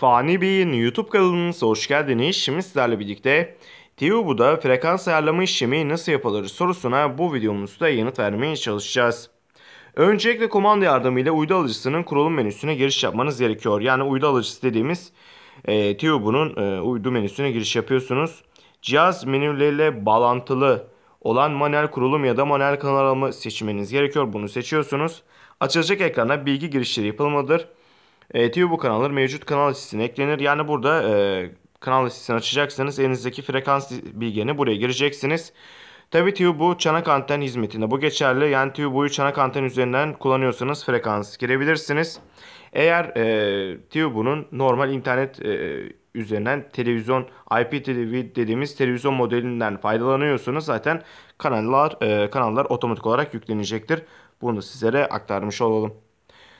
Fani Bey'in YouTube kanalınıza hoş geldiniz. Şimdi sizlerle birlikte TÜBU'da frekans ayarlama işlemi nasıl yapılır sorusuna bu videomuzda yanıt vermeye çalışacağız. Öncelikle komanda yardımıyla uydu alıcısının kurulum menüsüne giriş yapmanız gerekiyor. Yani uydu alıcısı dediğimiz e, TÜBU'nun e, uydu menüsüne giriş yapıyorsunuz. Cihaz menüleriyle bağlantılı olan manuel kurulum ya da manuel kanal alımı seçmeniz gerekiyor. Bunu seçiyorsunuz. Açılacak ekrana bilgi girişleri yapılmalıdır. E, bu kanalları mevcut kanal listesine eklenir. Yani burada e, kanal listesini açacaksınız. Elinizdeki frekans bilgilerini buraya gireceksiniz. Tabii TV bu çanak anten hizmetinde. Bu geçerli. Yani TV buyu çanak anten üzerinden kullanıyorsanız frekans girebilirsiniz. Eğer e, TV bunun normal internet e, üzerinden televizyon IPTV dediğimiz televizyon modelinden faydalanıyorsanız zaten kanallar e, kanallar otomatik olarak yüklenecektir. Bunu sizlere aktarmış olalım.